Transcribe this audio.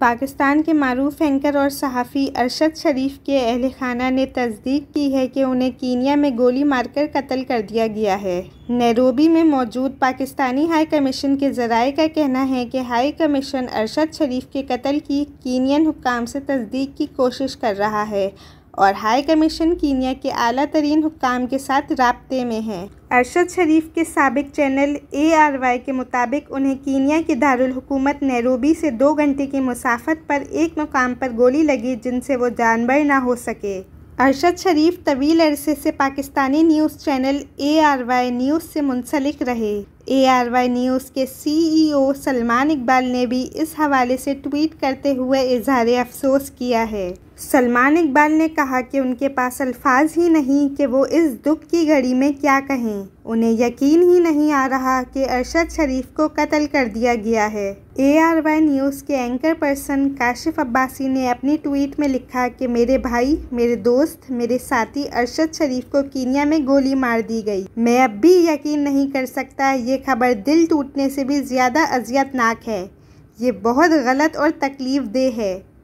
पाकिस्तान के मरूफ एंकर और सहाफ़ी अरशद शरीफ के अहल खाना ने तस्दीक की है कि उन्हें कीनिया में गोली मारकर कत्ल कर दिया गया है नैरोबी में मौजूद पाकिस्तानी हाई कमीशन के जराए का कहना है कि हाई कमीशन अरशद शरीफ के कत्ल की कीनियन हुकाम से तस्दीक की कोशिश कर रहा है और हाई कमीशन कीनिया के अला तरीन हुकाम के साथ रबते में हैं अरशद शरीफ के सबक चैनल ए आर वाई के मुताबिक उन्हें कीनिया के दारकूमत नरूबी से दो घंटे की मुसाफत पर एक मकाम पर गोली लगी जिनसे वो जानबर ना हो सके अरशद शरीफ तवील अरसे से Pakistani news channel A R Y news से मुंसलिक रहे एआरवाई न्यूज़ के सीईओ e सलमान इकबाल ने भी इस हवाले से ट्वीट करते हुए इजहार अफसोस किया है सलमान इकबाल ने कहा कि उनके पास अल्फाज ही नहीं कि वो इस दुख की घड़ी में क्या कहें उन्हें यकीन ही नहीं आ रहा कि अरशद शरीफ को कत्ल कर दिया गया है ए आर वाई न्यूज़ के एंकर पर्सन काशिफ अब्बासी ने अपनी ट्वीट में लिखा कि मेरे भाई मेरे दोस्त मेरे साथी अरशद शरीफ को कीनिया में गोली मार दी गई मैं अब भी यकीन नहीं कर सकता ये खबर दिल टूटने से भी ज़्यादा अजियतनाक है ये बहुत गलत और तकलीफ़ देह है